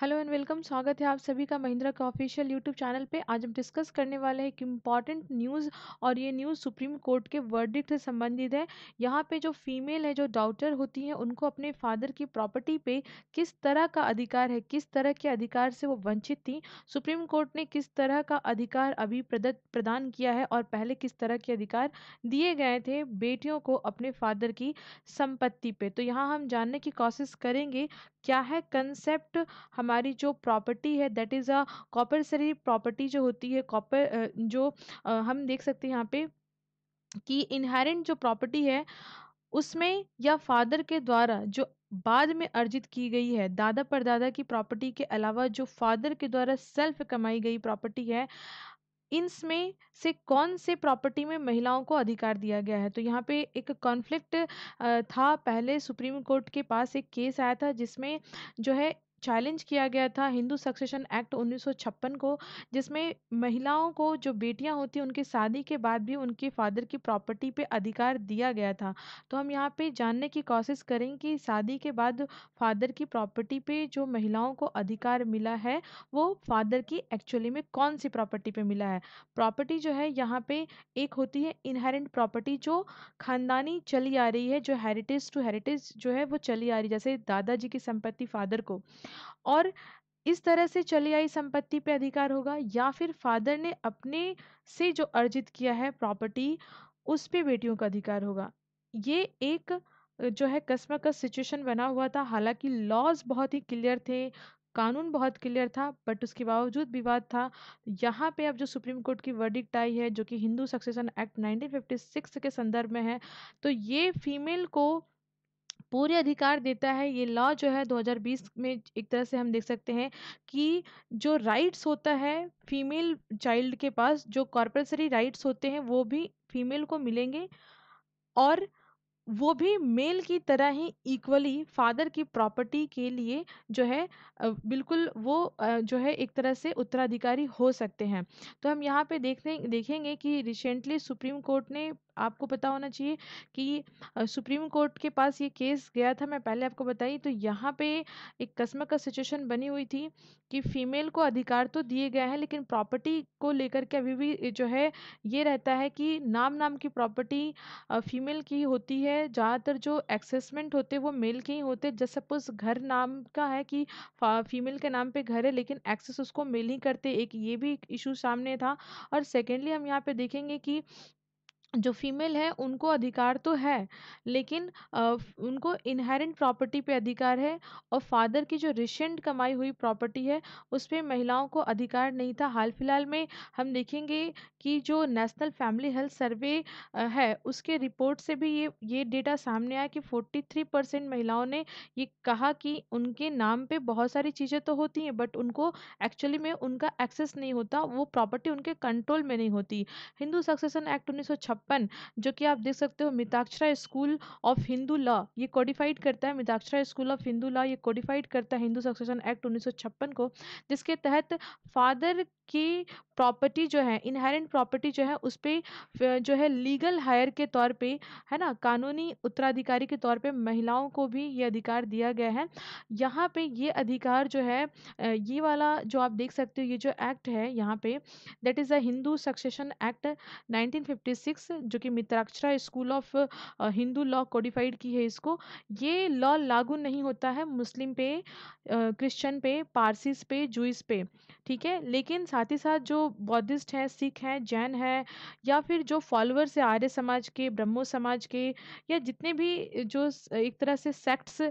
hello and welcome स्वागत है आप सभी का महिंद्रा का ऑफिशियल यूट्यूब चैनल पे आज हम डिस्कस करने वाले हैं एक इम्पॉर्टेंट न्यूज़ और ये न्यूज़ सुप्रीम कोर्ट के वर्डिक्ट से संबंधित है यहाँ पे जो फीमेल है जो डाउटर होती हैं उनको अपने फादर की प्रॉपर्टी पे किस तरह का अधिकार है किस तरह के अधिकार से वो वंचित थी सुप्रीम कोर्ट ने किस तरह का अधिकार अभी प्रदत्त प्रदान किया है और पहले किस तरह के अधिकार दिए गए थे बेटियों को अपने फादर की संपत्ति पे तो यहाँ हम जानने की कोशिश करेंगे क्या है कंसेप्ट हमारी जो प्रॉपर्टी है that is a coparcenary property जो होती है कॉपर जो हम देख सकते हैं यहाँ पे कि इनहेरेंट जो प्रॉपर्टी है उसमें या फादर के द्वारा जो बाद में अर्जित की गई है दादा परदादा की प्रॉपर्टी के अलावा जो फादर के द्वारा सेल्फ कमाई गई प्रॉपर्टी है इनमें से कौन से प्रॉपर्टी में महिलाओं को अधिकार दिया गया है तो यहाँ पे एक कॉन्फ्लिक्ट था पहले सुप्रीम कोर्ट के पास एक केस आया था जिसमें जो है चैलेंज किया गया था हिंदू सक्सेशन एक्ट 1956 को जिसमें महिलाओं को जो बेटियां होती हैं उनकी शादी के बाद भी उनके फादर की प्रॉपर्टी पे अधिकार दिया गया था तो हम यहाँ पे जानने की कोशिश करें कि शादी के बाद फादर की प्रॉपर्टी पे जो महिलाओं को अधिकार मिला है वो फादर की एक्चुअली में कौन सी प्रॉपर्टी पर मिला है प्रॉपर्टी जो है यहाँ पे एक होती है इनहेरेंट प्रॉपर्टी जो खानदानी चली आ रही है जो हेरिटेज टू हेरिटेज जो है वो चली आ रही है जैसे दादाजी की संपत्ति फादर को और इस तरह से चली आई संपत्ति पे अधिकार होगा या फिर फादर ने अपने से जो अर्जित किया है प्रॉपर्टी उस पे बेटियों का अधिकार होगा ये एक जो है कस्म का सिचुएशन बना हुआ था हालांकि लॉज बहुत ही क्लियर थे कानून बहुत क्लियर था बट उसके बावजूद विवाद था यहाँ पे अब जो सुप्रीम कोर्ट की वर्डिक्ट आई है जो कि हिंदू सक्सेशन एक्ट 1956 के संदर्भ में है तो ये फीमेल को पूरे अधिकार देता है ये लॉ जो है 2020 में एक तरह से हम देख सकते हैं कि जो राइट्स होता है फीमेल चाइल्ड के पास जो कॉर्परेसरी राइट्स होते हैं वो भी फीमेल को मिलेंगे और वो भी मेल की तरह ही इक्वली फादर की प्रॉपर्टी के लिए जो है बिल्कुल वो जो है एक तरह से उत्तराधिकारी हो सकते हैं तो हम यहाँ पे देखते देखेंगे कि रिसेंटली सुप्रीम कोर्ट ने आपको पता होना चाहिए कि सुप्रीम कोर्ट के पास ये केस गया था मैं पहले आपको बताई तो यहाँ पे एक कस्म का सिचुएशन बनी हुई थी कि फीमेल को अधिकार तो दिए गए हैं लेकिन प्रॉपर्टी को लेकर के अभी भी जो है ये रहता है कि नाम नाम की प्रॉपर्टी फीमेल की होती है ज़्यादातर जो एक्सेसमेंट होते वो मेल के ही होते जैस सपोज घर नाम का है कि फीमेल के नाम पे घर है लेकिन एक्सेस उसको मेल ही करते एक ये भी इशू सामने था और सेकेंडली हम यहाँ पे देखेंगे कि जो फीमेल है उनको अधिकार तो है लेकिन उनको इनहेरेंट प्रॉपर्टी पे अधिकार है और फादर की जो रिसेंट कमाई हुई प्रॉपर्टी है उस पर महिलाओं को अधिकार नहीं था हाल फिलहाल में हम देखेंगे कि जो नेशनल फैमिली हेल्थ सर्वे है उसके रिपोर्ट से भी ये ये डेटा सामने आया कि 43 परसेंट महिलाओं ने ये कहा कि उनके नाम पे बहुत सारी चीज़ें तो होती हैं बट उनको एक्चुअली में उनका एक्सेस नहीं होता वो प्रॉपर्टी उनके कंट्रोल में नहीं होती हिंदू सक्सेसन एक्ट उन्नीस छप्पन जो कि आप देख सकते हो Mitakshara school of Hindu law ये कोडिफाइड करता है Mitakshara school of Hindu law ये कोडिफाइड करता है हिंदू सक्सेशन एक्ट उन्नीस को जिसके तहत फादर की प्रॉपर्टी जो है इनहेरेंट प्रॉपर्टी जो है उस पर जो है लीगल हायर के तौर पे है ना कानूनी उत्तराधिकारी के तौर पे महिलाओं को भी ये अधिकार दिया गया है यहाँ पे ये अधिकार जो है ये वाला जो आप देख सकते हो ये जो एक्ट है यहाँ पे that is a Hindu succession act 1956 जो कि Mitakshara school of Hindu law codified की है इसको ये लॉ लागू नहीं होता है मुस्लिम पे क्रिश्चियन पे पारसीस पे जूस पे ठीक है लेकिन साथ ही साथ जो बौद्धिस्ट हैं सिख हैं जैन हैं या फिर जो फॉलोअर्स है आर्य समाज के ब्रह्मो समाज के या जितने भी जो एक तरह से सेक्ट्स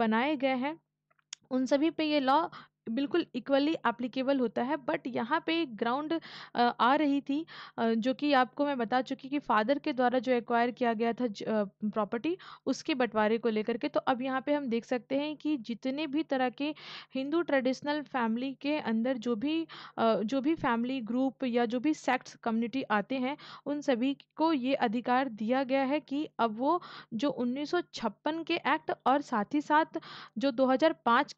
बनाए गए हैं उन सभी पे ये लॉ बिल्कुल इक्वली एप्लीकेबल होता है बट यहाँ पे ग्राउंड आ रही थी जो कि आपको मैं बता चुकी कि फादर के द्वारा जो एक्वायर किया गया था प्रॉपर्टी उसके बंटवारे को लेकर के तो अब यहाँ पे हम देख सकते हैं कि जितने भी तरह के हिंदू ट्रेडिशनल फैमिली के अंदर जो भी जो भी फैमिली ग्रुप या जो भी सेक्ट्स कम्युनिटी आते हैं उन सभी को ये अधिकार दिया गया है कि अब वो जो उन्नीस के एक्ट और साथ ही साथ जो दो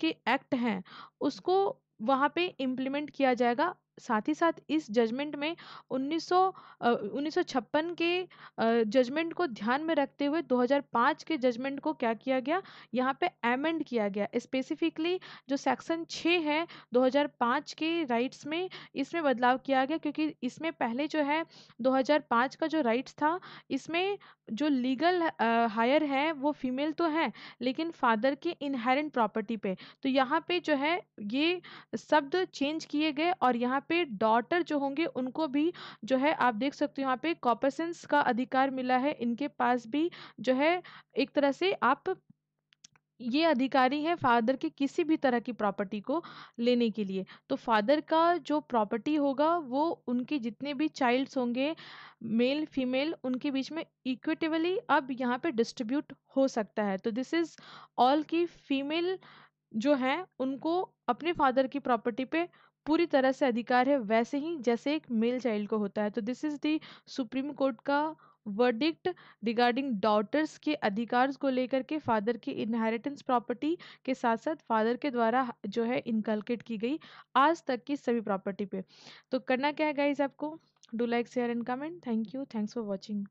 के एक्ट हैं उस उसको वहाँ पे इम्प्लीमेंट किया जाएगा साथ ही साथ इस जजमेंट में 1900 1956 के जजमेंट को ध्यान में रखते हुए 2005 के जजमेंट को क्या किया गया यहाँ पे एमेंड किया गया स्पेसिफिकली जो सेक्शन 6 है 2005 के राइट्स में इसमें बदलाव किया गया क्योंकि इसमें पहले जो है 2005 का जो राइट्स था इसमें जो लीगल हायर है वो फीमेल तो है लेकिन फादर के इनहेरेंट प्रॉपर्टी पे तो यहाँ पे जो है ये शब्द चेंज किए गए और यहाँ पे डॉटर जो होंगे उनको भी जो है आप देख सकते हो यहाँ पे कॉपरसेंस का अधिकार मिला है इनके पास भी जो है एक तरह से आप ये अधिकारी है फादर के किसी भी तरह की प्रॉपर्टी को लेने के लिए तो फादर का जो प्रॉपर्टी होगा वो उनके जितने भी चाइल्ड्स होंगे मेल फीमेल उनके बीच में इक्विटेबली अब यहाँ पे डिस्ट्रीब्यूट हो सकता है तो दिस इज़ ऑल की फीमेल जो है उनको अपने फादर की प्रॉपर्टी पे पूरी तरह से अधिकार है वैसे ही जैसे एक मेल चाइल्ड को होता है तो this is the supreme court का वर्डिक्ट रिगार्डिंग डॉटर्स के अधिकार को लेकर के फादर की इनहेरिटेंस प्रॉपर्टी के साथ साथ फादर के द्वारा जो है इनकलकेट की गई आज तक की सभी प्रॉपर्टी पे तो करना क्या है गाइज आपको do like share and comment thank you thanks for watching